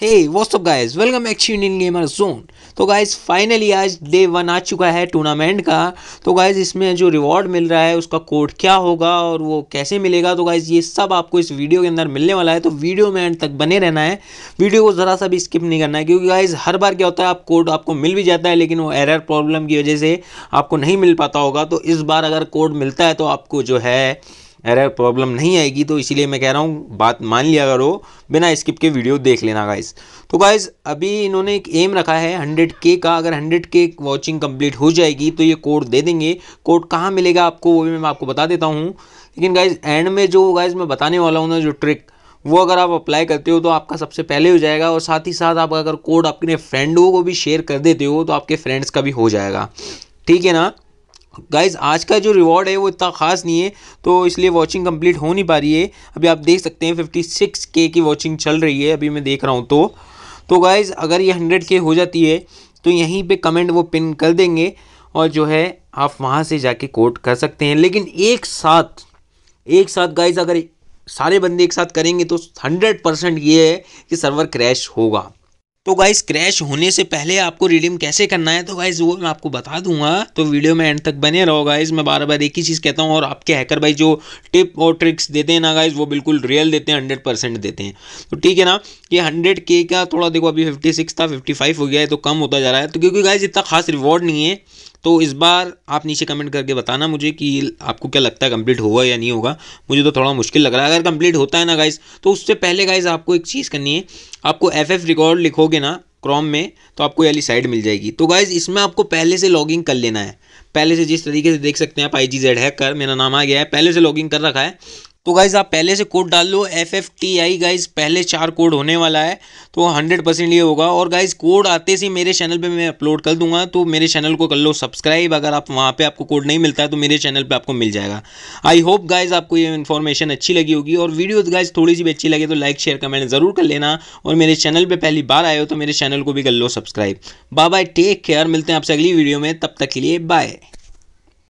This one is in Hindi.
हे what's up guys guys welcome back Indian gamer zone तो गाइस फाइनली आज डे वन आ चुका है टूर्नामेंट का तो गाइस इसमें जो रिवॉर्ड मिल रहा है उसका कोड क्या होगा और वो कैसे मिलेगा तो गाइस ये सब आपको इस वीडियो के अंदर मिलने वाला है तो वीडियो में एंड तक बने रहना है वीडियो को ज़रा सा भी स्किप नहीं करना है क्योंकि गाइज हर बार क्या होता है आप कोड आपको मिल भी जाता है लेकिन वो एरर प्रॉब्लम की वजह से आपको नहीं मिल पाता होगा तो इस बार अगर कोड मिलता है तो आपको जो है एरर प्रॉब्लम नहीं आएगी तो इसीलिए मैं कह रहा हूँ बात मान लिया करो बिना स्किप के वीडियो देख लेना गाइस तो गाइस अभी इन्होंने एक एम रखा है हंड्रेड के का अगर हंड्रेड के वॉचिंग कंप्लीट हो जाएगी तो ये कोड दे देंगे कोड कहाँ मिलेगा आपको वो भी मैं आपको बता देता हूँ लेकिन गाइज एंड में जो गाइज मैं बताने वाला हूँ ना जो ट्रिक वो अगर आप अप्लाई करते हो तो आपका सबसे पहले हो जाएगा और साथ ही साथ आप अगर कोड अपने फ्रेंडों को भी शेयर कर देते हो तो आपके फ्रेंड्स का भी हो जाएगा ठीक है ना गाइज आज का जो रिवॉर्ड है वो इतना खास नहीं है तो इसलिए वॉचिंग कंप्लीट हो नहीं पा रही है अभी आप देख सकते हैं फिफ्टी सिक्स के की वॉचिंग चल रही है अभी मैं देख रहा हूँ तो तो गाइज़ अगर ये हंड्रेड के हो जाती है तो यहीं पे कमेंट वो पिन कर देंगे और जो है आप वहाँ से जाके कोट कर सकते हैं लेकिन एक साथ एक साथ गाइज अगर सारे बंदे एक साथ करेंगे तो हंड्रेड परसेंट ये है कि सर्वर क्रैश होगा तो गाइज क्रैश होने से पहले आपको रिडीम कैसे करना है तो गाइज वो मैं आपको बता दूंगा तो वीडियो में एंड तक बने रहो गाइज मैं बार बार एक ही चीज़ कहता हूँ और आपके हैकर भाई जो टिप और ट्रिक्स देते हैं ना गाइज वो बिल्कुल रियल देते हैं हंड्रेड परसेंट देते हैं तो ठीक है ना ये हंड्रेड के का थोड़ा देखो अभी फिफ्टी सिक्स था फिफ्टी फाइव हो गया है तो कम होता जा रहा है तो क्योंकि गाइज इतना खास रिवॉर्ड नहीं है तो इस बार आप नीचे कमेंट करके बताना मुझे कि आपको क्या लगता है कंप्लीट होगा या नहीं होगा मुझे तो थोड़ा मुश्किल लग रहा है अगर कंप्लीट होता है ना गाइज़ तो उससे पहले गाइज़ आपको एक चीज़ करनी है आपको एफ एफ रिकॉर्ड लिखोगे ना क्रोम में तो आपको ये साइड मिल जाएगी तो गाइज़ इसमें आपको पहले से लॉगिंग कर लेना है पहले से जिस तरीके से देख सकते हैं आप आई जी जेड हैक कर मेरा नाम आ गया है पहले से लॉगिंग कर रखा है तो गाइज़ आप पहले से कोड डाल लो F F T I guys पहले चार कोड होने वाला है तो हंड्रेड परसेंट ये होगा और गाइज कोड आते से मेरे चैनल पे मैं अपलोड कर दूंगा तो मेरे चैनल को कर लो सब्सक्राइब अगर आप वहाँ पे आपको कोड नहीं मिलता है तो मेरे चैनल पे आपको मिल जाएगा आई होप गाइज आपको ये इन्फॉर्मेशन अच्छी लगी होगी और वीडियो गाइज थोड़ी सी भी अच्छी लगे तो लाइक शेयर कमेंट ज़रूर कर लेना और मेरे चैनल पर पहली बार आए हो तो मेरे चैनल को भी कर लो subscribe bye bye take care मिलते हैं आपसे अगली वीडियो में तब तक के लिए बाय